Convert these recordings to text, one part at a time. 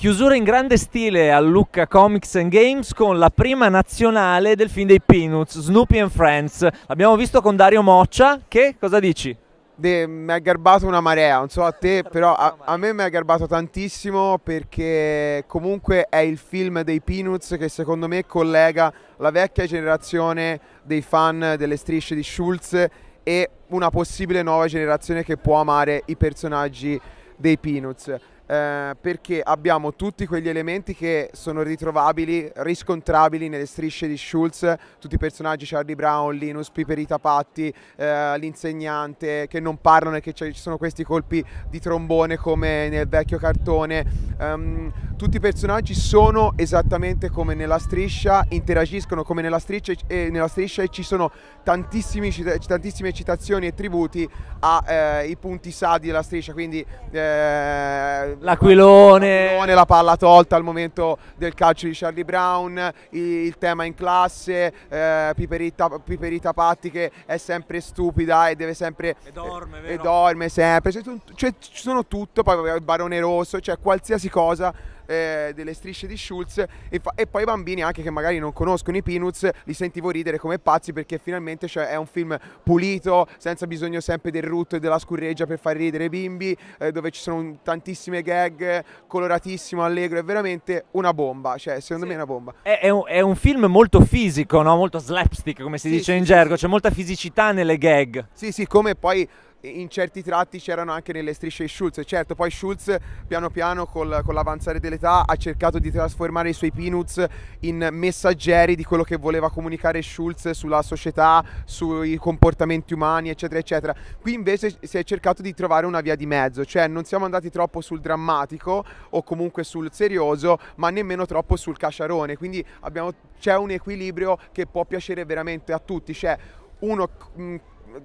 Chiusura in grande stile a Lucca Comics and Games con la prima nazionale del film dei Peanuts, Snoopy and Friends. L'abbiamo visto con Dario Moccia, che cosa dici? De, mi ha garbato una marea, non so a te, però a, a me mi ha garbato tantissimo perché comunque è il film dei Peanuts che secondo me collega la vecchia generazione dei fan delle strisce di Schultz e una possibile nuova generazione che può amare i personaggi dei Peanuts. Eh, perché abbiamo tutti quegli elementi che sono ritrovabili, riscontrabili nelle strisce di Schulz, tutti i personaggi Charlie Brown, Linus, Piperita Patti, eh, l'insegnante che non parlano e che ci sono questi colpi di trombone come nel vecchio cartone. Um, tutti i personaggi sono esattamente come nella striscia, interagiscono come nella striscia e, nella striscia e ci sono tantissime citazioni e tributi ai eh, punti sadi della striscia, quindi eh, L'aquilone. L'aquilone, la palla tolta al momento del calcio di Charlie Brown, il tema in classe, eh, Piperita, Piperita Patti che è sempre stupida e deve sempre... E dorme, e dorme sempre, cioè, ci sono tutto, poi il barone rosso, cioè qualsiasi cosa eh, delle strisce di Schulz e, fa- e, poi i bambini anche che magari non conoscono i Peanuts li sentivo ridere come pazzi perché finalmente cioè, è un film pulito senza bisogno sempre del root e della scurreggia per far ridere i bimbi eh, dove ci sono tantissime gag coloratissimo, allegro è veramente una bomba cioè secondo sì. me è una bomba è, è, un, è un, film molto fisico no? molto slapstick come si sì, dice sì, in gergo c'è molta fisicità nelle gag sì sì come poi in certi tratti c'erano anche nelle strisce di Schulz. Certo, poi Schulz piano piano col, con l'avanzare dell'età ha cercato di trasformare i suoi peanuts in messaggeri di quello che voleva comunicare Schulz sulla società, sui comportamenti umani, eccetera, eccetera. Qui invece si è cercato di trovare una via di mezzo, cioè non siamo andati troppo sul drammatico o comunque sul serioso, ma nemmeno troppo sul casciarone. Quindi abbiamo, c'è un equilibrio che può piacere veramente a tutti. C'è cioè, uno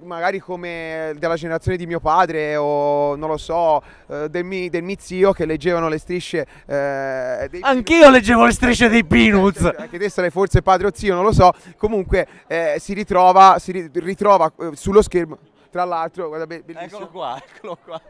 magari come della generazione di mio padre o non lo so, eh, del, mi, del mio zio che leggevano le strisce. Eh, Anch'io leggevo le strisce dei Peanuts. anche te sarai forse padre o zio, non lo so. Comunque eh, si ritrova, si ritrova eh, sullo schermo. Tra l'altro, guarda, bellissimo. Eccolo qua, eccolo qua.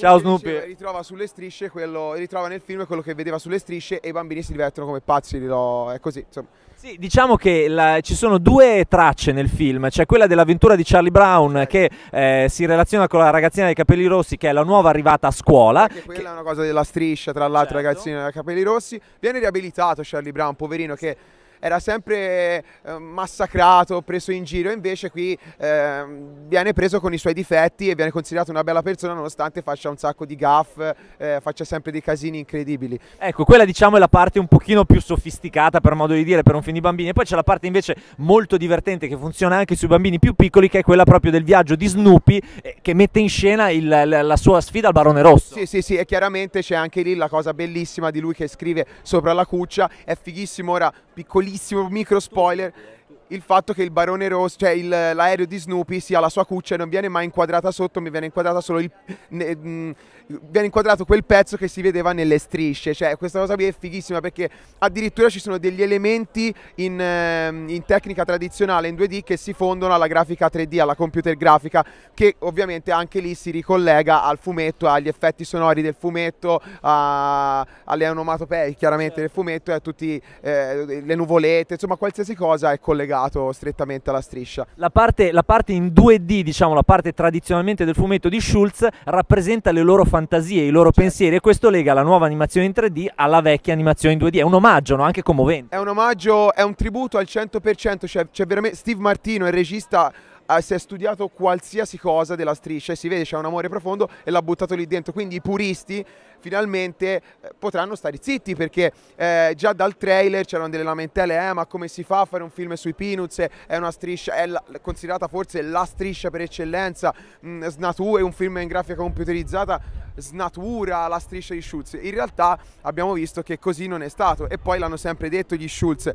Ciao Snoopy. ritrova sulle strisce quello, ritrova nel film quello che vedeva sulle strisce e i bambini si divertono come pazzi, lo, è così, insomma. Sì, diciamo che la, ci sono due tracce nel film, c'è cioè quella dell'avventura di Charlie Brown che eh, si relaziona con la ragazzina dai capelli rossi che è la nuova arrivata a scuola. Anche quella che... è una cosa della striscia, tra l'altro certo. ragazzina dai capelli rossi. Viene riabilitato Charlie Brown, poverino, che era sempre eh, massacrato, preso in giro, invece qui eh, viene preso con i suoi difetti e viene considerato una bella persona nonostante faccia un sacco di gaff, eh, faccia sempre dei casini incredibili. Ecco, quella diciamo è la parte un pochino più sofisticata per modo di dire per un film di bambini e poi c'è la parte invece molto divertente che funziona anche sui bambini più piccoli che è quella proprio del viaggio di Snoopy eh, che mette in scena il, la, la sua sfida al Barone Rosso. Sì, sì, sì, e chiaramente c'è anche lì la cosa bellissima di lui che scrive sopra la cuccia, è fighissimo ora piccolino piccolissimo micro spoiler il fatto che il barone rosso, cioè il, l'aereo di Snoopy sia la sua cuccia e non viene mai inquadrata sotto, mi viene inquadrata solo il, ne, mh, mm, viene inquadrato quel pezzo che si vedeva nelle strisce, cioè questa cosa qui è fighissima perché addirittura ci sono degli elementi in, ehm, in tecnica tradizionale in 2D che si fondono alla grafica 3D, alla computer grafica, che ovviamente anche lì si ricollega al fumetto, agli effetti sonori del fumetto, a, alle onomatopee chiaramente certo. del fumetto e a tutte eh, le nuvolette, insomma qualsiasi cosa è collegata legato strettamente alla striscia. La parte, la parte in 2D, diciamo, la parte tradizionalmente del fumetto di Schulz rappresenta le loro fantasie, i loro certo. pensieri e questo lega la nuova animazione in 3D alla vecchia animazione in 2D. È un omaggio, no? anche commovente. È un omaggio, è un tributo al 100%, cioè, cioè veramente Steve Martino, il regista si è studiato qualsiasi cosa della striscia e si vede c'è un amore profondo e l'ha buttato lì dentro. Quindi i puristi finalmente eh, potranno stare zitti perché eh, già dal trailer c'erano delle lamentele, eh, ma come si fa a fare un film sui Peanuts? È una striscia, è la, considerata forse la striscia per eccellenza, mh, mm, Snature, un film in grafica computerizzata snatura la striscia di Schultz. In realtà abbiamo visto che così non è stato e poi l'hanno sempre detto gli Schultz.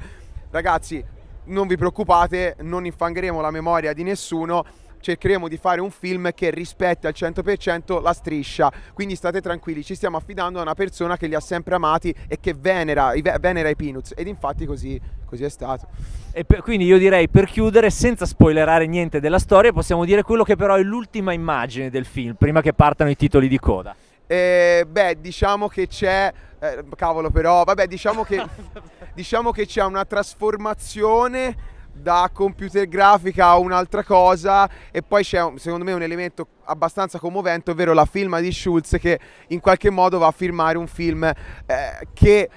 Ragazzi, non vi preoccupate, non infangheremo la memoria di nessuno, cercheremo di fare un film che rispetti al 100% la striscia. Quindi state tranquilli, ci stiamo affidando a una persona che li ha sempre amati e che venera, venera i Peanuts. Ed infatti così, così è stato. E per, quindi io direi per chiudere, senza spoilerare niente della storia, possiamo dire quello che però è l'ultima immagine del film, prima che partano i titoli di coda. Eh, beh, diciamo che c'è... Eh, cavolo però, vabbè, diciamo che, diciamo che c'è una trasformazione da computer grafica a un'altra cosa e poi c'è secondo me un elemento abbastanza commovente ovvero la firma di Schulz che in qualche modo va a firmare un film eh, che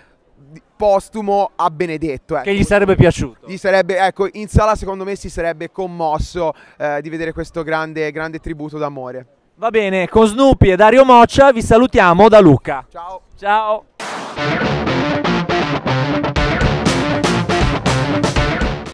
postumo ha Benedetto. Ecco. Che gli ecco. sarebbe piaciuto. Gli sarebbe, ecco, in sala secondo me si sarebbe commosso eh, di vedere questo grande, grande tributo d'amore. Va bene, con Snoopy e Dario Moccia vi salutiamo da Luca. Ciao. Ciao.